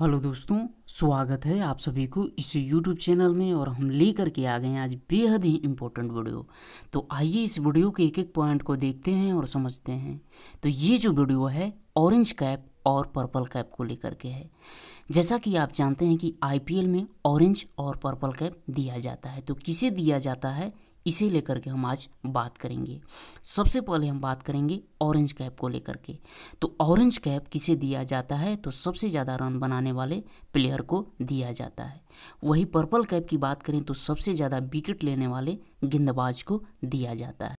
hello दोस्तों स्वागत है आप सभी को इस यूट्यूब चैनल में और हम लेकर के आ गए हैं आज बेहद ही इम्पोर्टेंट वीडियो तो आइए इस वीडियो के एक एक पॉइंट को देखते हैं और समझते हैं तो ये जो वीडियो है ऑरेंज कैप और पर्पल कैप को लेकर के है जैसा कि आप जानते हैं कि आईपीएल में ऑरेंज और पर्पल कैप दिया जाता है तो किसे दिया जाता है इसे लेकर के हम आज बात करेंगे सबसे पहले हम बात करेंगे ऑरेंज कैप को लेकर के तो ऑरेंज कैप किसे दिया जाता है तो सबसे ज़्यादा रन बनाने वाले प्लेयर को दिया जाता है वही पर्पल कैप की बात करें तो सबसे ज़्यादा विकेट लेने वाले गेंदबाज को दिया जाता है